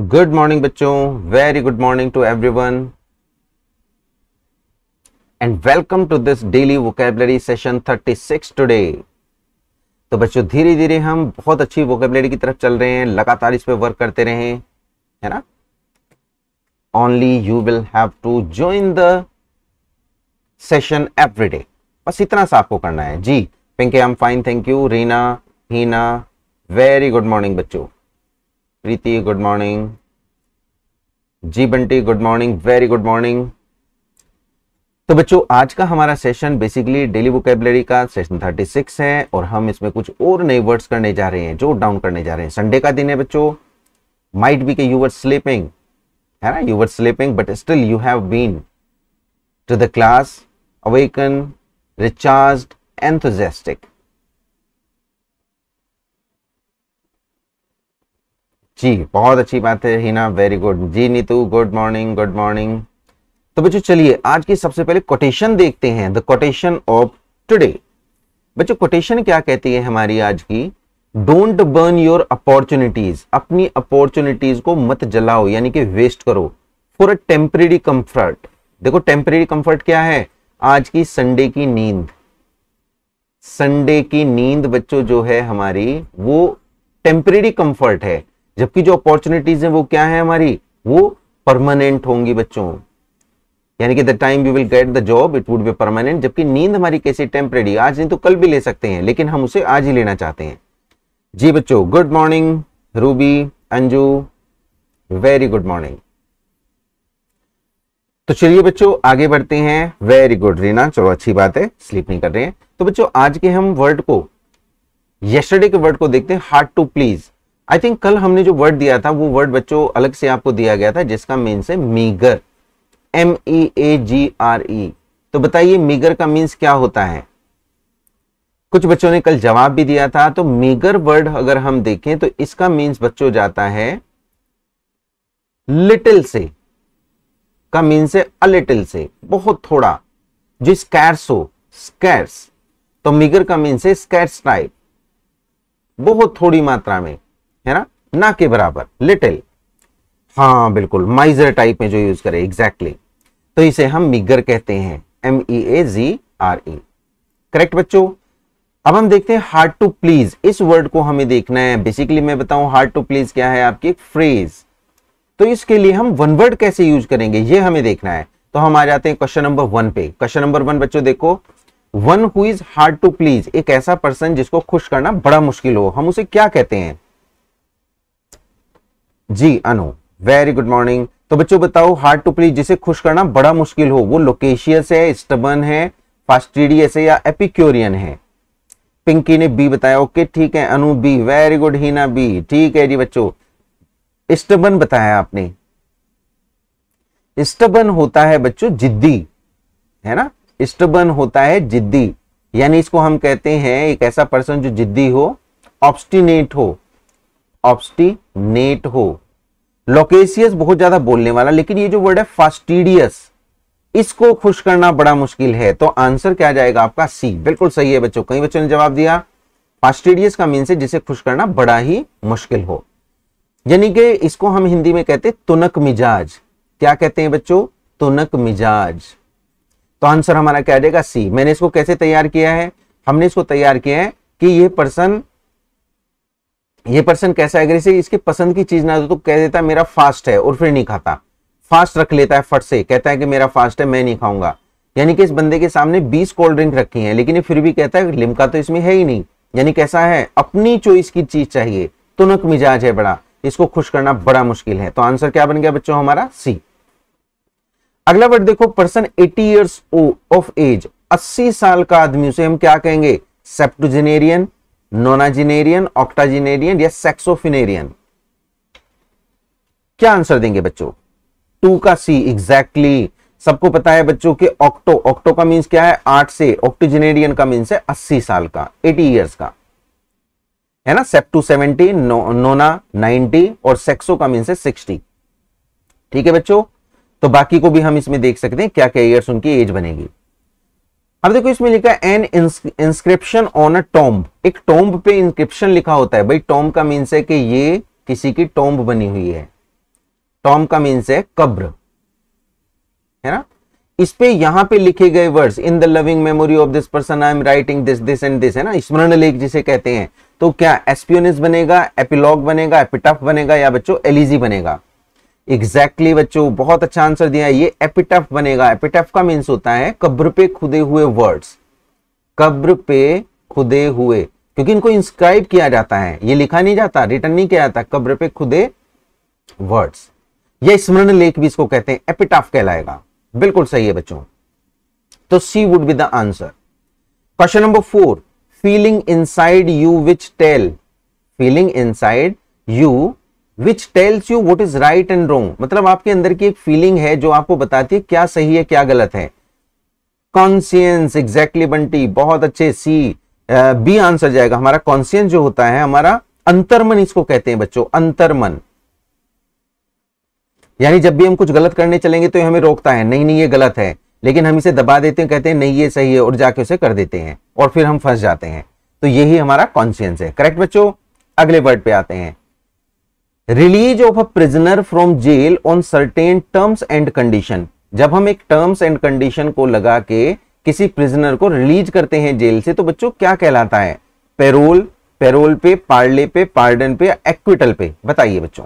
Good morning बच्चों very good morning to everyone and welcome to this daily vocabulary session 36 today तो बच्चों धीरे धीरे हम बहुत अच्छी वोकेबलरी की तरफ चल रहे हैं लगातार इस पे वर्क करते रहे है ना only you will have to join the session every day बस इतना सा आपको करना है जी Pinky I am fine thank you Reena Heena very good morning बच्चों प्रीति गुड मॉर्निंग जी Bunty good morning very good morning तो बच्चों आज का हमारा सेशन बेसिकली डेली वोकेबलरी का सेशन 36 है और हम इसमें कुछ और नए वर्ड्स करने जा रहे हैं जो डाउन करने जा रहे हैं संडे का दिन है बच्चों माइट बी के यू वर स्लीपिंग है ना you were sleeping but still you have been to the class awaken recharge enthusiastic जी बहुत अच्छी बात है हिना वेरी गुड जी Neetu good morning good morning तो बच्चों चलिए आज की सबसे पहले कोटेशन देखते हैं द कोटेशन ऑफ टुडे बच्चों कोटेशन क्या कहती है हमारी आज की डोंट बर्न योर अपॉर्चुनिटीज अपनी अपॉर्चुनिटीज को मत जलाओ यानी कि वेस्ट करो फॉर अ टेम्परेरी कंफर्ट देखो टेम्परेरी कंफर्ट क्या है आज की संडे की नींद संडे की नींद बच्चों जो है हमारी वो टेम्परेरी कंफर्ट है जबकि जो अपॉर्चुनिटीज हैं वो क्या है हमारी वो परमानेंट होंगी बच्चों यानी कि the time you will get the job it would be permanent जबकि नींद हमारी कैसी टेम्परेरी आज नहीं तो कल भी ले सकते हैं लेकिन हम उसे आज ही लेना चाहते हैं जी बच्चों good morning Ruby Anju very good morning तो चलिए बच्चों आगे बढ़ते हैं वेरी गुड रीना चलो अच्छी बात है स्लीप नहीं कर रहे हैं तो बच्चों आज के हम वर्ड को यस्टरडे के वर्ड को देखते हैं hard to please I think कल हमने जो वर्ड दिया था वो वर्ड बच्चों अलग से आपको दिया गया था जिसका मीन्स है meagre M E A G R E तो बताइए मीगर का मीन्स क्या होता है कुछ बच्चों ने कल जवाब भी दिया था तो मीगर वर्ड अगर हम देखें तो इसका मीन्स बच्चों जाता है लिटिल से का मीन्स है अ लिटिल से बहुत थोड़ा जो स्कैर्स हो स्कैर्स तो मीगर का मीन्स है स्कैर्स टाइप बहुत थोड़ी मात्रा में है ना ना के बराबर लिटिल हाँ बिल्कुल माइजर टाइप में जो यूज करे एग्जैक्टली exactly. तो इसे हम मिगर कहते हैं M E A G R E correct बच्चों अब हम देखते हैं हार्ड टू प्लीज इस वर्ड को हमें देखना है बेसिकली मैं बताऊं हार्ड टू प्लीज क्या है आपकी फ्रेज तो इसके लिए हम वन वर्ड कैसे यूज करेंगे ये हमें देखना है तो हम आ जाते हैं क्वेश्चन नंबर वन पे क्वेश्चन नंबर वन बच्चों देखो one who is hard to please एक ऐसा पर्सन जिसको खुश करना बड़ा मुश्किल हो हम उसे क्या कहते हैं जी अनु वेरी गुड मॉर्निंग तो बच्चों बताओ हार्ड टू प्लीज जिसे खुश करना बड़ा मुश्किल हो वो लोकेशियस है स्टबन है फास्टिडियस है या एपिक्योरियन है पिंकी ने बी बताया ओके ठीक है Anu B very good Heena B ठीक है जी बच्चों स्टबन बताया आपने स्टबन होता है बच्चों जिद्दी है ना स्टबन होता है जिद्दी यानी इसको हम कहते हैं एक ऐसा पर्सन जो जिद्दी हो ऑप्स्टिनेट हो ऑब्स्टिनेट हो लोकेशियस बहुत ज्यादा बोलने वाला लेकिन ये जो वर्ड है फास्टिडियस इसको खुश करना बड़ा मुश्किल है तो आंसर क्या जाएगा आपका सी बिल्कुल सही है बच्चों कई बच्चों ने जवाब दिया फास्टिडियस का मीन से जिसे खुश करना बड़ा ही मुश्किल हो यानी कि इसको हम हिंदी में कहते तुनक मिजाज क्या कहते हैं बच्चों तुनक मिजाज तो आंसर हमारा क्या जाएगा सी मैंने इसको कैसे तैयार किया है हमने इसको तैयार किया है कि ये पर्सन ये पर्सन कैसा एग्रेसिव इसकी पसंद की चीज ना दो तो कह देता है मेरा फास्ट है और फिर नहीं खाता फास्ट रख लेता है फट से कहता है कि मेरा फास्ट है मैं नहीं खाऊंगा यानी कि इस बंदे के सामने 20 कोल्ड ड्रिंक रखी है लेकिन फिर भी कहता है लिमका तो इसमें है ही नहीं यानी कैसा है अपनी चॉइस की चीज चाहिए तुनक मिजाज है बड़ा इसको खुश करना बड़ा मुश्किल है तो आंसर क्या बन गया बच्चों हमारा सी अगला वर्ड देखो person eighty years of age अस्सी साल का आदमी उसे हम क्या कहेंगे सेप्टोजेनेरियन नोनाजिनेरियन ऑक्टाजिनेरियन या सेक्सोफिनेरियन क्या आंसर देंगे बच्चों टू का सी एग्जैक्टली exactly. सबको पता है बच्चों के ऑक्टो ऑक्टो का मीन्स क्या है आठ से ऑक्टोजिनेरियन का मीन्स है अस्सी साल का एटी ईयर्स का है ना sept to seventy no, nona ninety और सेक्सो का मीन्स है सिक्सटी ठीक है बच्चों तो बाकी को भी हम इसमें देख सकते हैं क्या क्या ईयर्स उनकी एज बनेगी अब देखो इसमें लिखा है an inscription on a tomb एक टॉम्ब पे इंस्क्रिप्शन लिखा होता है भाई टॉम्ब का मीन्स है कि ये किसी की टॉम्ब बनी हुई है टॉम्ब का मीन्स है कब्र है ना इस पे यहां पे लिखे गए words in the loving memory of this person I am writing this this and this है ना स्मरण लेख जिसे कहते हैं तो क्या एस्पियोनिस बनेगा एपिलॉग बनेगा एपिटफ बनेगा या बच्चों एलिजी बनेगा एग्जैक्टली exactly बच्चों बहुत अच्छा आंसर दिया है ये एपिटफ बनेगा एपिटफ का मीन्स होता है कब्र पे खुदे हुए वर्ड्स कब्र पे खुदे हुए क्योंकि इनको इंस्क्राइब किया जाता है ये लिखा नहीं जाता रिटर्न नहीं किया जाता कब्र पे खुदे वर्ड्स यह स्मरण लेख भी इसको कहते हैं एपिटाफ कहलाएगा बिल्कुल सही है बच्चों तो C would be the answer question number four feeling inside you which tell feeling inside you which tells you what is right and wrong मतलब आपके अंदर की एक फीलिंग है जो आपको बताती है क्या सही है क्या गलत है कॉन्सियंस एग्जैक्टली बंटी बहुत अच्छे सी बी आंसर जाएगा हमारा कॉन्सियंस जो होता है हमारा अंतर्मन इसको कहते हैं बच्चों अंतर्मन यानी जब भी हम कुछ गलत करने चलेंगे तो हमें रोकता है नहीं नहीं ये गलत है लेकिन हम इसे दबा देते हैं कहते हैं नहीं ये सही है और जाके उसे कर देते हैं और फिर हम फंस जाते हैं तो यही हमारा कॉन्सियंस है करेक्ट बच्चों अगले वर्ड पे आते हैं release of a prisoner from jail on certain terms and condition जब हम एक टर्म्स एंड कंडीशन को लगा के किसी प्रिजनर को रिलीज करते हैं जेल से तो बच्चों क्या कहलाता है पेरोल पेरोल पे पार्ले पे पार्डन पे एक्विटल पे बताइए बच्चों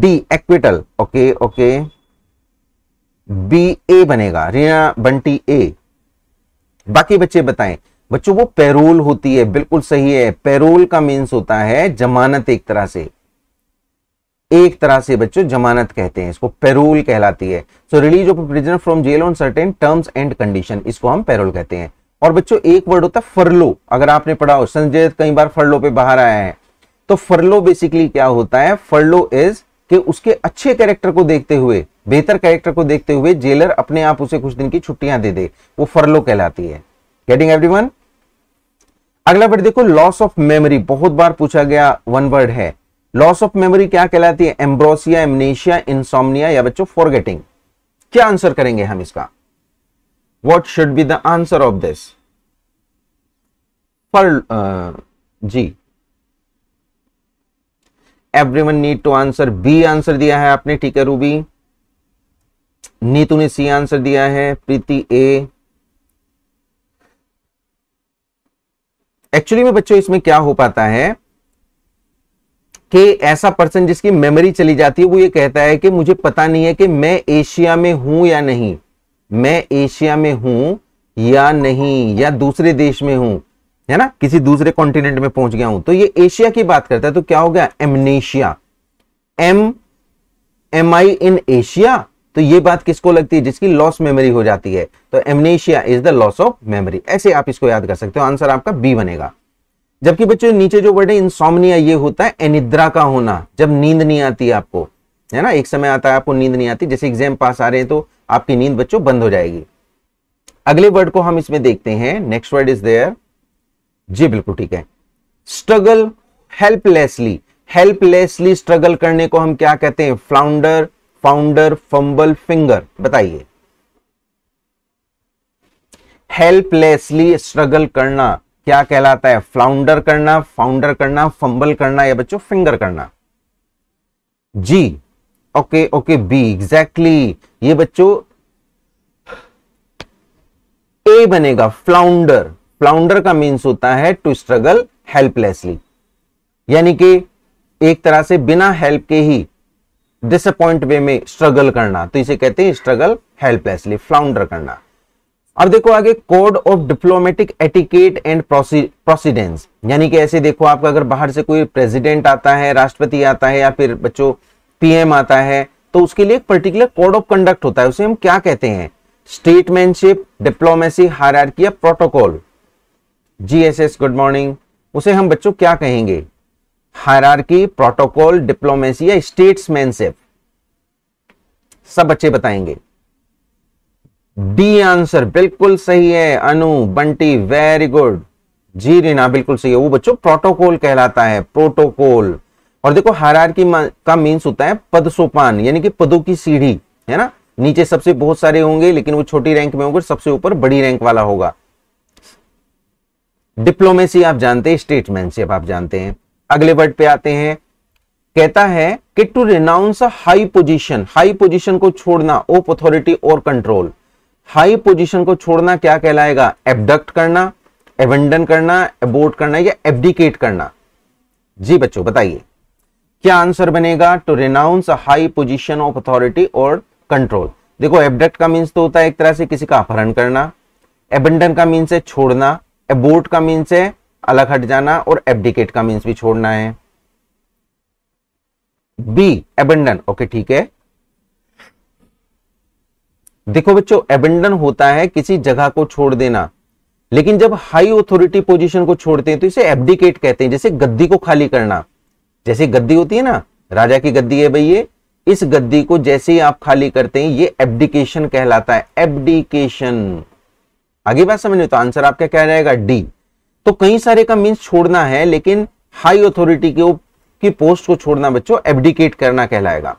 D acquittal okay okay B A बनेगा रीना बंटी ए बाकी बच्चे बताएं बच्चों वो पैरोल होती है बिल्कुल सही है पैरोल का मीन्स होता है जमानत एक तरह से एक तरह से बच्चों जमानत कहते हैं इसको पेरोल कहलाती है so release of prisoner from jail on certain terms and condition इसको हम पेरोल कहते हैं और बच्चों एक वर्ड होता है फरलो अगर आपने पढ़ा हो संजय कई बार फरलो पे बाहर आया है तो फरलो बेसिकली क्या होता है फरलो इज कि उसके अच्छे कैरेक्टर को देखते हुए बेहतर कैरेक्टर को देखते हुए जेलर अपने आप उसे कुछ दिन की छुट्टियां दे दे वो फरलो कहलाती है गेटिंग एवरीवन अगला वर्ड देखो लॉस ऑफ मेमोरी बहुत बार पूछा गया वन वर्ड है लॉस ऑफ मेमोरी क्या कहलाती है एम्ब्रोसिया एमनेशिया इंसोमनिया या बच्चों फॉरगेटिंग क्या आंसर करेंगे हम इसका what should be the answer of this for जी everyone need to answer B answer दिया है आपने ठीक है रूबी नीतू ने सी आंसर दिया है प्रीति ए एक्चुअली में बच्चों इसमें क्या हो पाता है कि ऐसा पर्सन जिसकी मेमोरी चली जाती है वो ये कहता है कि मुझे पता नहीं है कि मैं एशिया में हूं या नहीं मैं एशिया में हूं या नहीं या दूसरे देश में हूं है ना किसी दूसरे कॉन्टिनेंट में पहुंच गया हूं तो ये एशिया की बात करता है तो क्या हो गया amnesia am am I in Asia तो ये बात किसको लगती है जिसकी लॉस मेमोरी हो जाती है तो amnesia is the loss of memory ऐसे आप इसको याद कर सकते हो आंसर आपका बी बनेगा जबकि बच्चों नीचे जो वर्ड है इंसोमनिया ये होता है एनिद्रा का होना जब नींद नहीं आती आपको है ना एक समय आता है आपको नींद नहीं आती जैसे एग्जाम पास आ रहे हैं तो आपकी नींद बच्चों बंद हो जाएगी अगले वर्ड को हम इसमें देखते हैं नेक्स्ट वर्ड इज देयर जी बिल्कुल ठीक है स्ट्रगल हेल्पलेसली हेल्पलेसली स्ट्रगल करने को हम क्या कहते हैं फ्लाउंडर फाउंडर फंबल फिंगर बताइए हेल्पलेसली स्ट्रगल करना क्या कहलाता है फ्लाउंडर करना फाउंडर करना फंबल करना या बच्चों फिंगर करना जी ओके ओके बी एग्जैक्टली ये बच्चों ए बनेगा फ्लाउंडर फ्लाउंडर का मीन्स होता है टू स्ट्रगल हेल्पलेसली यानी कि एक तरह से बिना हेल्प के ही डिसअपॉइंट वे में स्ट्रगल करना तो इसे कहते हैं स्ट्रगल हेल्पलेसली फ्लाउंडर करना अब देखो आगे code of diplomatic etiquette and precedence यानी कि ऐसे देखो आपका अगर बाहर से कोई प्रेसिडेंट आता है राष्ट्रपति आता है या फिर बच्चों पीएम आता है तो उसके लिए एक पर्टिकुलर कोड ऑफ कंडक्ट होता है उसे हम क्या कहते हैं स्टेटमैनशिप डिप्लोमेसी हार प्रोटोकॉल जीएसएस गुड मॉर्निंग उसे हम बच्चों क्या कहेंगे हायरार्की प्रोटोकॉल डिप्लोमेसी या स्टेट्समैनशिप सब बच्चे बताएंगे डी आंसर बिल्कुल सही है अनु बंटी वेरी गुड जी रीना बिल्कुल सही है वो बच्चों प्रोटोकॉल कहलाता है प्रोटोकॉल और देखो हायरार्की का मीन्स होता है पद सोपान यानी कि पदों की सीढ़ी है ना नीचे सबसे बहुत सारे होंगे लेकिन वो छोटी रैंक में होंगे सबसे ऊपर बड़ी रैंक वाला होगा डिप्लोमेसी आप जानते हैं स्टेटमैनशिप आप जानते हैं अगले वर्ड पे आते हैं कहता है कि to renounce high position high position को छोड़ना ओप अथॉरिटी और कंट्रोल हाई पोजीशन को छोड़ना क्या कहलाएगा एबडक्ट करना एवेंडन करना एबोर्ट करना या एबडिकेट करना जी बच्चों बताइए क्या आंसर बनेगा to renounce high position of authority और कंट्रोल देखो एबडक्ट का मीन्स तो होता है एक तरह से किसी का अपहरण करना एबेंडन का मीन्स है छोड़ना एबोर्ट का मीन्स है अलग हट जाना और एबडिकेट का मीन्स भी छोड़ना है बी एबंडन ओके ठीक है देखो बच्चों एबंडन होता है किसी जगह को छोड़ देना लेकिन जब हाई ऑथोरिटी पोजीशन को छोड़ते हैं तो इसे एबडिकेट कहते हैं जैसे गद्दी को खाली करना जैसे गद्दी होती है ना राजा की गद्दी है भैया इस गद्दी को जैसे ही आप खाली करते हैं ये एबडिकेशन कहलाता है एबडिकेशन आगे बात समझ में तो आंसर आपका क्या रहेगा डी तो कई सारे का मीन्स छोड़ना है लेकिन हाई अथॉरिटी के की पोस्ट को छोड़ना बच्चों एबडिकेट करना कहलाएगा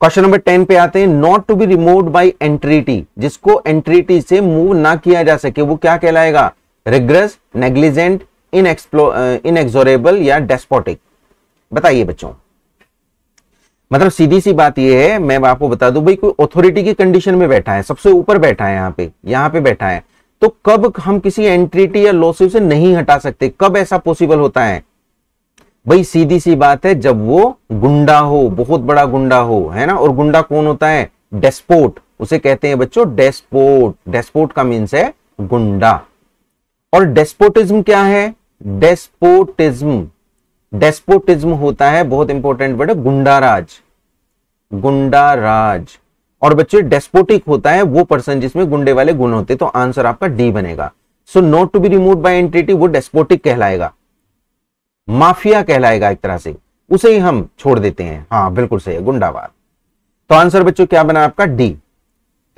क्वेश्चन नंबर टेन पे आते हैं not to be remove by entity जिसको एंट्रीटी से मूव ना किया जा सके वो क्या कहलाएगा रिग्रेस नेग्लिजेंट इन इनएक्सोरेबल या डेस्पोटिक बताइए बच्चों मतलब सीधी सी बात यह है मैं आपको बता दूं भाई कोई ऑथोरिटी की कंडीशन में बैठा है सबसे ऊपर बैठा है यहां पे यहां पे बैठा है तो कब हम किसी एंट्रिटी या लॉसिव से नहीं हटा सकते कब ऐसा पॉसिबल होता है भाई सीधी सी बात है जब वो गुंडा हो बहुत बड़ा गुंडा हो है ना और गुंडा कौन होता है डेस्पोट उसे कहते हैं बच्चों डेस्पोट डेस्पोट का मीन्स है गुंडा और डेस्पोटिज्म क्या है डेस्पोटिज्म डेस्पोटिज्म होता है बहुत इंपॉर्टेंट वर्ड गुंडा राज गुंडा राज और बच्चे डेस्पोटिक होता है वो पर्सन जिसमें गुंडे वाले गुण होते तो आंसर आपका डी बनेगा so not to be remove by entity वो डेस्पोटिक कहलाएगा माफिया कहलाएगा एक तरह से उसे ही हम छोड़ देते हैं हाँ बिल्कुल सही है गुंडावाद तो आंसर बच्चों क्या बना आपका डी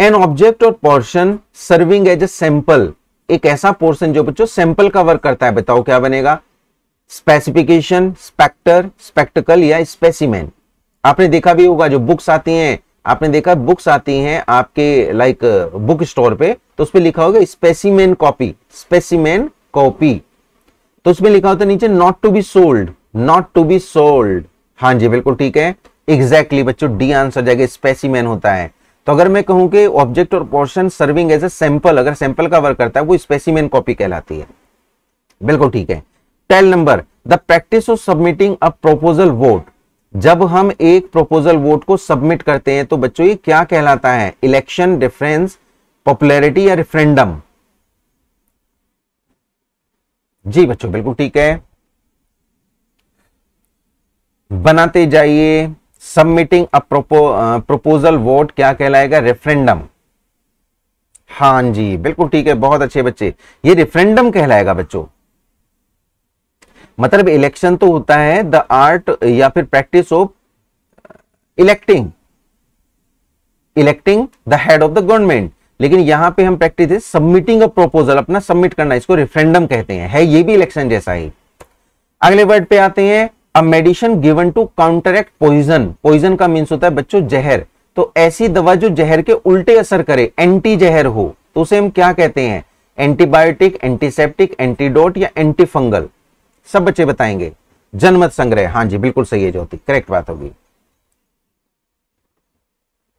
एन ऑब्जेक्ट और portion serving as a sample एक ऐसा पोर्शन जो बच्चों सैंपल का वर्क करता है बताओ क्या बनेगा स्पेसिफिकेशन स्पेक्टर स्पेक्टिकल या स्पेसिमेन आपने देखा भी होगा जो बुक्स आती हैं आपने देखा बुक्स आती हैं आपके लाइक बुक स्टोर पे तो उस पर लिखा होगा स्पेसिमेन कॉपी स्पेसिमेन कॉपी तो उसमें लिखा होता है नीचे not to be sold not to be sold हाँ जी बिल्कुल ठीक है एग्जैक्टली exactly, बच्चों डी आंसर जाएगा स्पेसिमेन होता है तो अगर मैं कहूं कि ऑब्जेक्ट और portion serving as a sample अगर सैंपल का वर्क करता है वो स्पेसिमेन कॉपी कहलाती है बिल्कुल ठीक है tell number the practice of submitting a proposal vote जब हम एक प्रपोजल वोट को सबमिट करते हैं तो बच्चों ये क्या कहलाता है इलेक्शन डिफरेंस पॉपुलैरिटी या रेफरेंडम जी बच्चों बिल्कुल ठीक है बनाते जाइए सबमिटिंग अ प्रोपो, प्रपोजल वोट क्या कहलाएगा रेफरेंडम हाँ जी बिल्कुल ठीक है बहुत अच्छे बच्चे ये रेफरेंडम कहलाएगा बच्चों मतलब इलेक्शन तो होता है द आर्ट या फिर practice of electing electing the head of the government लेकिन यहां पे हम प्रैक्टिस है सबमिटिंग अ प्रोपोजल अपना सबमिट करना इसको रेफरेंडम कहते हैं है ये भी इलेक्शन जैसा ही अगले वर्ड पे आते हैं a medicine given to act poison poison का मीन्स होता है बच्चों जहर तो ऐसी दवा जो जहर के उल्टे असर करे एंटी जहर हो तो उसे हम क्या कहते हैं एंटीबायोटिक एंटीसेप्टिक एंटीडोट या एंटीफंगल सब बच्चे बताएंगे जनमत संग्रह हाँ जी बिल्कुल सही है ज्योति करेक्ट बात होगी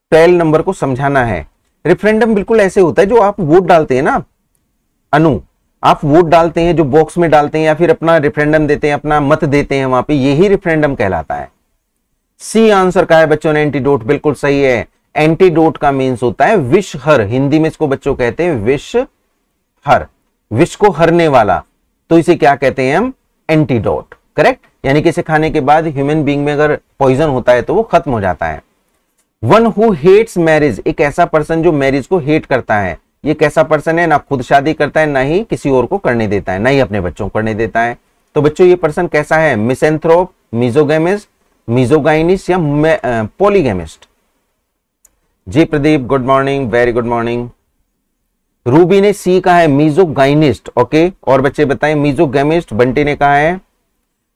ट्वेल्व नंबर को समझाना है रेफरेंडम बिल्कुल ऐसे होता है जो आप वोट डालते हैं ना अनु आप वोट डालते हैं जो बॉक्स में डालते हैं या फिर अपना रेफरेंडम देते हैं अपना मत देते हैं वहां पे यही रेफरेंडम कहलाता है सी आंसर का है बच्चों ने एंटीडोट बिल्कुल सही है एंटीडोट का मीन्स होता है विष हर हिंदी में इसको बच्चों कहते हैं विष हर विष को हरने वाला तो इसे क्या कहते हैं हम एंटीडोट करेक्ट यानी कि इसे खाने के बाद ह्यूमन बींग में अगर पॉइजन होता है तो वो खत्म हो जाता है वन हु हेट्स मैरिज एक ऐसा पर्सन जो मैरिज को हेट करता है ये कैसा पर्सन है ना खुद शादी करता है ना ही किसी और को करने देता है ना ही अपने बच्चों को करने देता है तो बच्चों ये पर्सन कैसा है मिसेंथ्रोप मिजोगेमिस्ट मिजोगाइनिस या पोलीगेमिस्ट जी Pradeep good morning very good morning Ruby ने सी कहा है मीजोगाइनिस्ट ओके और बच्चे बताएं मीजोगेमिस्ट बंटी ने कहा है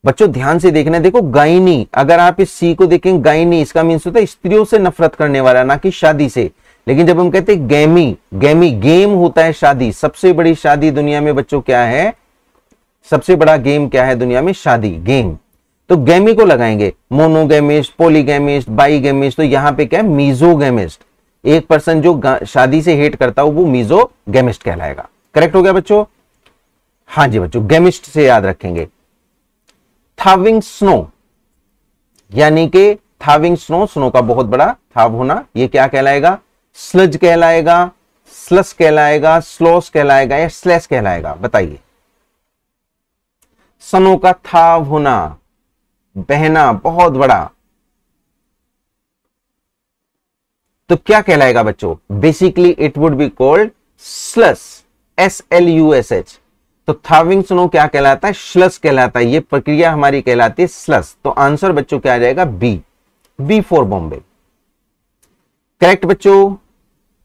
बच्चों ध्यान से देखना देखो गाइनी अगर आप इस सी को देखें गाइनी इसका मीन्स होता है स्त्रियों से नफरत करने वाला ना कि शादी से लेकिन जब हम कहते हैं गेमी गेमी गेम होता है शादी सबसे बड़ी शादी दुनिया में बच्चों क्या है सबसे बड़ा गेम क्या है दुनिया में शादी गेम तो गेमी को लगाएंगे मोनोगेमिस्ट पोलीगेमिस्ट बाईगेमिस्ट तो यहां पे क्या है मीजोगेमिस्ट एक पर्सन जो शादी से हेट करता हो वो मीजो गेमिस्ट कहलाएगा करेक्ट हो गया बच्चों हाँ जी बच्चों गेमिस्ट से याद रखेंगे थाविंग स्नो यानी कि थाविंग स्नो स्नो का बहुत बड़ा थाव होना ये क्या कहलाएगा स्लज कहलाएगा स्लस कहलाएगा स्लोस कहलाएगा या स्लेस कहलाएगा बताइए स्नो का थाव होना बहना बहुत बड़ा तो क्या कहलाएगा बच्चों basically it would be called slush S L U S H तो थाविंग स्नो क्या कहलाता है स्लस कहलाता है ये प्रक्रिया हमारी कहलाती है स्लस तो आंसर बच्चों क्या आ जाएगा B B for Bombay correct बच्चों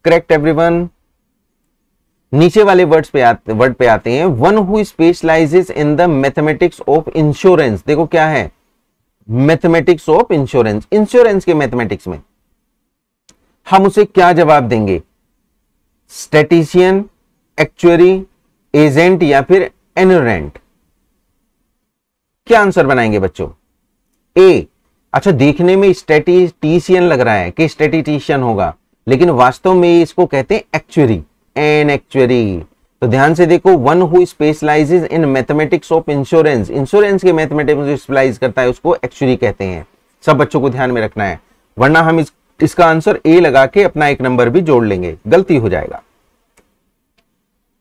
करेक्ट एवरीवन नीचे वाले वर्ड्स पे आते वर्ड पे आते हैं one who specializes in the mathematics of insurance देखो क्या है मैथमेटिक्स ऑफ इंश्योरेंस इंश्योरेंस के मैथमेटिक्स में हम उसे क्या जवाब देंगे स्टेटिशियन एक्चुअरी एजेंट या फिर एनोरेंट क्या आंसर बनाएंगे बच्चों ए अच्छा देखने में स्टेटिस्टिशियन लग रहा है कि स्टेटिस्टिशियन होगा लेकिन वास्तव में इसको कहते हैं एक्चुअरी एन एक्चुअरी तो ध्यान से देखो one who specializes in mathematics of insurance insurance के मैथमेटिक्स स्पेशलाइज करता है उसको एक्चुअरी कहते हैं सब बच्चों को ध्यान में रखना है वरना हम इस इसका आंसर ए लगा के अपना एक नंबर भी जोड़ लेंगे गलती हो जाएगा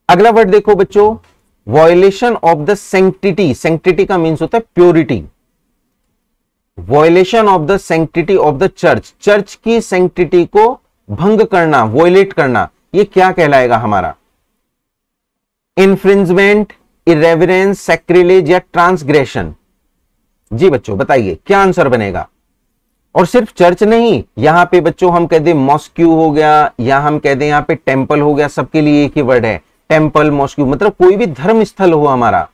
अगला वर्ड देखो बच्चों violation of the sanctity sanctity का मीन्स होता है purity violation of the sanctity of the church church की सेंटिटी को भंग करना वॉयलेट करना ये क्या कहलाएगा हमारा इन्फ्रिंजमेंट इरेवरेंस सेक्रिलेज या ट्रांसग्रेशन जी बच्चों बताइए क्या आंसर बनेगा और सिर्फ चर्च नहीं यहाँ पे बच्चों हम कहते मॉस्क्यू हो गया या हम कहते दें यहाँ पे टेम्पल हो गया सबके लिए एक ही वर्ड है टेम्पल मॉस्क्यू मतलब कोई भी धर्म स्थल हो हमारा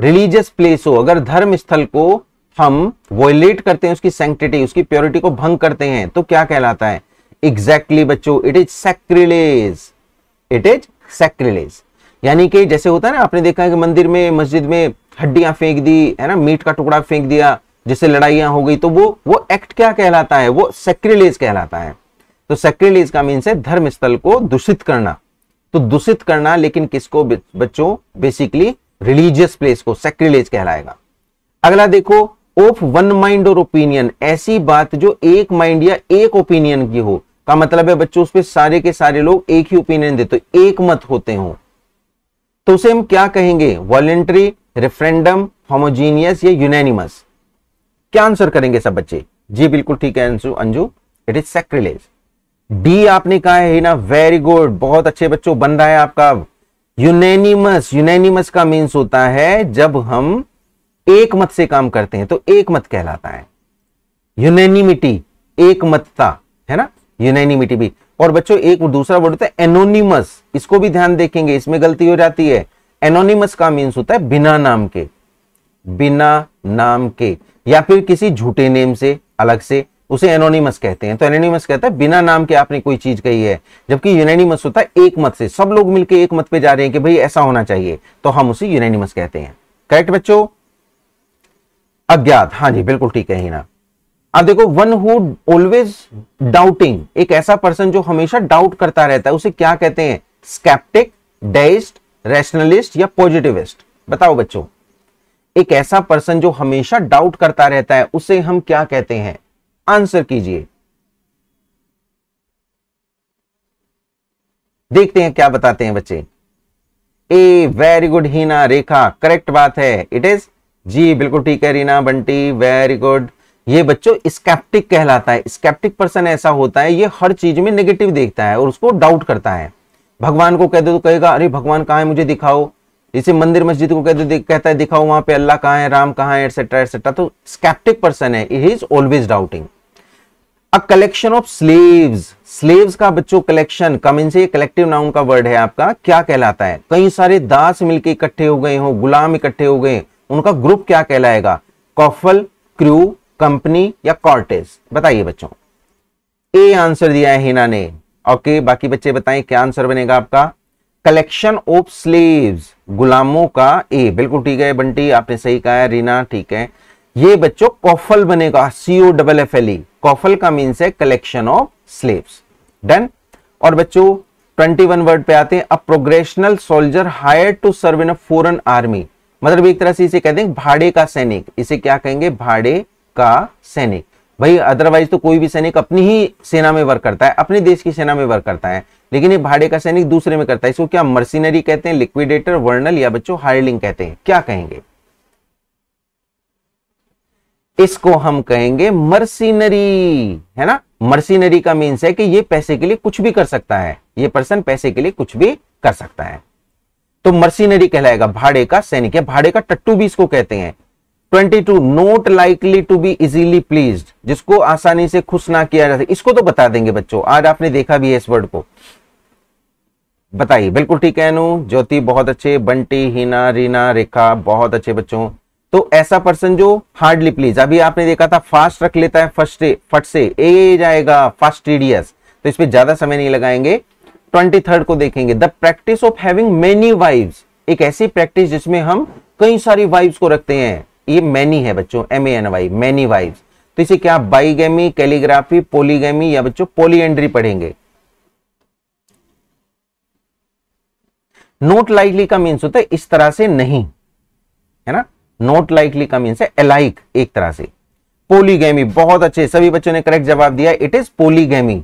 रिलीजियस प्लेस हो अगर धर्म स्थल को हम वोलेट करते हैं उसकी सेंटिटी उसकी प्योरिटी को भंग करते हैं तो क्या कहलाता है एग्जैक्टली exactly बच्चों it is sacrilege it is sacrilege यानी कि जैसे होता है ना आपने देखा है कि मंदिर में मस्जिद में हड्डियां फेंक दी है ना मीट का टुकड़ा फेंक दिया जिससे लड़ाइयां हो गई तो वो वो एक्ट क्या कहलाता है वो सेक्रिलेज कहलाता है तो सेक्रिलेज का मीन्स है धर्म स्थल को दूषित करना तो दूषित करना लेकिन किसको बच्चों बेसिकली रिलीजियस प्लेस को सेक्रिलेज कहलाएगा अगला देखो ऑफ वन माइंड और ओपिनियन ऐसी बात जो एक माइंड या एक ओपिनियन की हो का मतलब है बच्चों उस पर सारे के सारे लोग एक ही ओपिनियन देते तो एक मत होते हो तो उसे हम क्या कहेंगे वॉलेंट्री रेफरेंडम होमोजीनियस या यूनैनिमस क्या आंसर करेंगे सब बच्चे जी बिल्कुल ठीक है Anshu Anju it is sacrilege D आपने कहा है ना वेरी गुड बहुत अच्छे बच्चों बन रहा है आपका यूनेनिमस यूनेनिमस का मीन्स होता है जब हम एक मत से काम करते हैं तो एक मत कहलाता है यूनेनिमिटी एक मतता है ना यूनेनिमिटी भी और बच्चों एक दूसरा वर्ड होता है एनोनिमस इसको भी ध्यान देखेंगे इसमें गलती हो जाती है एनोनिमस का मीन्स होता है बिना नाम के बिना नाम के या फिर किसी झूठे नेम से अलग से उसे एनोनिमस कहते हैं तो एनोनिमस कहता है बिना नाम के आपने कोई चीज कही है जबकि यूनानिमस होता है एक मत से सब लोग मिलकर एक मत पे जा रहे हैं कि भाई ऐसा होना चाहिए तो हम उसे यूनानिमस कहते हैं करेक्ट बच्चों अज्ञात हाँ जी बिल्कुल ठीक है ना अब देखो वन हु ऑलवेज डाउटिंग एक ऐसा पर्सन जो हमेशा डाउट करता रहता है उसे क्या कहते हैं स्केप्टिक डेस्ट रैशनलिस्ट या पॉजिटिविस्ट बताओ बच्चों एक ऐसा पर्सन जो हमेशा डाउट करता रहता है उसे हम क्या कहते हैं आंसर कीजिए देखते हैं क्या बताते हैं बच्चे A very good Heena Rekha correct बात है इट इज जी बिल्कुल ठीक है रीना बंटी वेरी गुड ये बच्चों स्केप्टिक कहलाता है स्केप्टिक पर्सन ऐसा होता है ये हर चीज में नेगेटिव देखता है और उसको डाउट करता है भगवान को कह दो तो कहेगा अरे भगवान कहा है मुझे दिखाओ इसी मंदिर मस्जिद को कहते कहता है दिखाओ वहां पे अल्लाह कहा है राम कहा है एटसेट्रा एटसेट्रा तो स्केप्टिक पर्सन है is always doubting a collection of slaves slaves का बच्चों कलेक्शन कमिन से कलेक्टिव नाउन का वर्ड है आपका क्या कहलाता है कई सारे दास मिलके इकट्ठे हो गए हो गुलाम इकट्ठे हो गए उनका ग्रुप क्या कहलाएगा कॉफल क्रू कंपनी या कॉर्टेज बताइए बच्चों ए आंसर दिया है हिना ने ओके बाकी बच्चे बताएं क्या आंसर बनेगा आपका कलेक्शन ऑफ स्लेव्स गुलामों का ए बिल्कुल ठीक है बंटी आपने सही कहा है रीना ठीक है ये बच्चों कॉफल बनेगा C O double F L E कॉफल का मीन्स है कलेक्शन ऑफ स्लेव्स डन और बच्चों ट्वेंटी वन वर्ड पे आते हैं a professional soldier hired to serve in a foreign army मतलब एक तरह से इसे कहते हैं भाड़े का सैनिक इसे क्या कहेंगे भाड़े का सैनिक भाई अदरवाइज तो कोई भी सैनिक अपनी ही सेना में वर्क करता है अपने देश की सेना में वर्क करता है लेकिन ये भाड़े का सैनिक दूसरे में करता है इसको क्या मर्सिनरी कहते हैं लिक्विडेटर वर्नल या बच्चों हायरलिंग कहते हैं क्या कहेंगे इसको हम कहेंगे मर्सिनरी है ना मर्सिनरी का मीन्स है कि ये पैसे के लिए कुछ भी कर सकता है ये पर्सन पैसे के लिए कुछ भी कर सकता है तो मर्सिनरी कहलाएगा भाड़े का सैनिक है भाड़े का टट्टू भी इसको कहते हैं 22 not likely to be easily please जिसको आसानी से खुश ना किया जाता इसको तो बता देंगे बच्चों आज आपने देखा भी है इस वर्ड को बताइए बिल्कुल ठीक है अनु ज्योति बहुत अच्छे बंटी हिना रीना रेखा बहुत अच्छे बच्चों तो ऐसा पर्सन जो हार्डली प्लीज अभी आपने देखा था फास्ट रख लेता है फर्स्ट फट से ए जाएगा रीडियस तो इस पर ज्यादा समय नहीं लगाएंगे ट्वेंटी थर्ड को देखेंगे the practice of having many wives एक ऐसी प्रैक्टिस जिसमें हम कई सारी वाइव्स को रखते हैं ये मैनी है बच्चों M A N Y many wive तो इसे क्या बाइगेमी बाईगेमी कैलीग्राफी पोलीगेमी या बच्चों पोलियंड्री पढ़ेंगे नोट लाइकली का मीन्स होता है इस तरह से नहीं है ना नोट लाइकली का मीन्स है अलाइक एक तरह से पोलीगेमी बहुत अच्छे सभी बच्चों ने करेक्ट जवाब दिया इट इज पोलीगेमी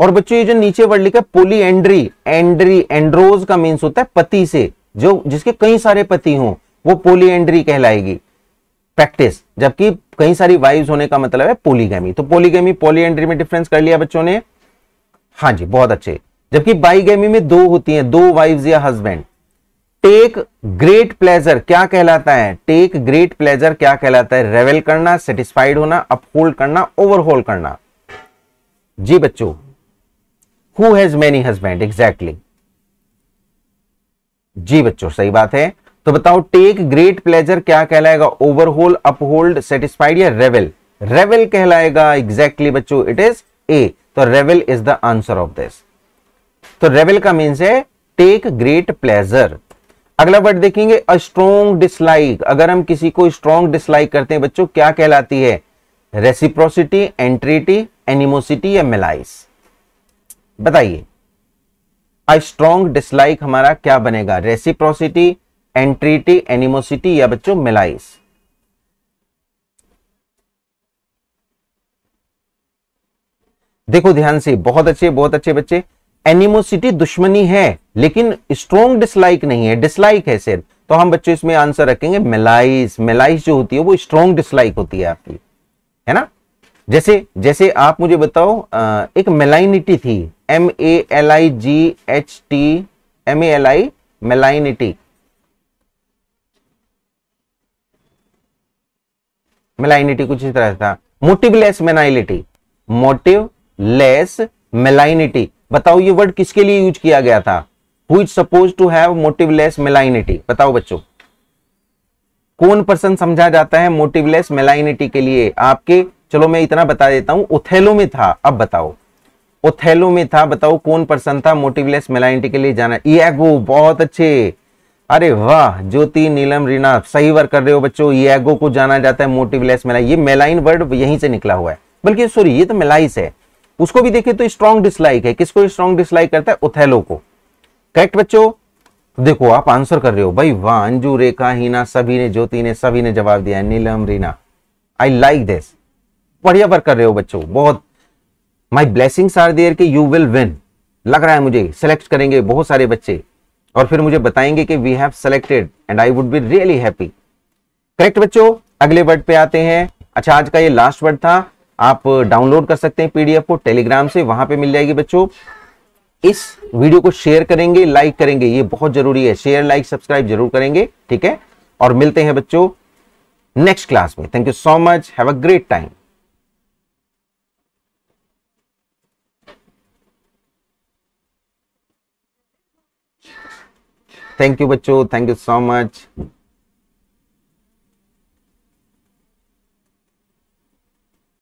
और बच्चों ये जो नीचे वर्ड लिखा है पोली एंड्री एंड्रोज का मीन्स होता है पति से जो जिसके कई सारे पति हों वो एंड्री कहलाएगी प्रैक्टिस जबकि कई सारी वाइव्स होने का मतलब है पोलीगेमी तो पोलीगेमी पोलीएंड्री में डिफरेंस कर लिया बच्चों ने हाँ जी बहुत अच्छे जबकि बाईगेमी में दो होती हैं दो वाइव्स या हस्बैंड टेक ग्रेट प्लेजर क्या कहलाता है टेक ग्रेट प्लेजर क्या कहलाता है रेवेल करना सेटिस्फाइड होना अपहोल्ड करना ओवरहोल करना जी बच्चों who has many husband exactly जी बच्चों सही बात है तो बताओ टेक ग्रेट प्लेजर क्या कहलाएगा ओवरहोल अपहोल्ड सेटिस्फाइड या रेवल रेवल कहलाएगा एग्जैक्टली exactly बच्चों इट इज ए तो revel is the answer of this तो रेवल का मीन्स है टेक ग्रेट प्लेजर अगला वर्ड देखेंगे अ स्ट्रॉन्ग डिसलाइक अगर हम किसी को स्ट्रॉन्ग डिसलाइक करते हैं बच्चों क्या कहलाती है रेसिप्रोसिटी एंट्रीटी एनिमोसिटी या मिलाइस बताइए अ स्ट्रॉन्ग डिसलाइक हमारा क्या बनेगा रेसिप्रोसिटी एंट्रीटी एनिमोसिटी या बच्चों मिलाइस देखो ध्यान से बहुत अच्छे बहुत अच्छे बच्चे एनिमोसिटी दुश्मनी है लेकिन स्ट्रोंग डिसलाइक नहीं है डिसलाइक है सिर्फ तो हम बच्चों इसमें आंसर रखेंगे मेलाइस मेलाइस जो होती है वो स्ट्रोंग डिसलाइक होती है आपकी है ना जैसे जैसे आप मुझे बताओ एक मेलाइनिटी थी M A L I G H T M A L I malignity malignity कुछ इस तरह से था motiveless malignity motiveless malignity बताओ ये वर्ड किसके लिए यूज किया गया था who is suppose to have motiveless malignity बताओ बच्चों कौन पर्सन समझा जाता है मोटिवलेस मेलाइनिटी के लिए आपके चलो मैं इतना बता देता हूं ओथेलो में था अब बताओ ओथेलो में था बताओ कौन पर्सन था मोटिवलेस मेलाइनिटी के लिए जाना ईगो बहुत अच्छे अरे वाह ज्योति नीलम रीना सही वर्क कर रहे हो बच्चों येगो को जाना जाता है मोटिवलेस मेला ये मेलाइन वर्ड यहीं से निकला हुआ है बल्कि सॉरी ये तो मेलाइस है उसको भी देखिए तो स्ट्रॉन्ग डिसलाइक है किसको स्ट्रॉन्ग डिसलाइक करता है उथेलो को करेक्ट बच्चों देखो आप आंसर कर रहे हो भाई वाह अंजू रेखा हीना सभी ने ज्योति ने सभी ने जवाब दिया Neelam Reena I like this बढ़िया वर्क कर रहे हो बच्चों बहुत माई ब्लेसिंग्स आर देयर कि यू विल विन लग रहा है मुझे सेलेक्ट करेंगे बहुत सारे बच्चे और फिर मुझे बताएंगे कि we have selected and I would be really happy correct बच्चों अगले वर्ड पे आते हैं अच्छा आज का ये लास्ट वर्ड था आप डाउनलोड कर सकते हैं पीडीएफ को टेलीग्राम से वहां पे मिल जाएगी बच्चों इस वीडियो को शेयर करेंगे लाइक करेंगे ये बहुत जरूरी है शेयर लाइक सब्सक्राइब जरूर करेंगे ठीक है और मिलते हैं बच्चों नेक्स्ट क्लास में thank you so much have a great time thank you bachcho thank you so much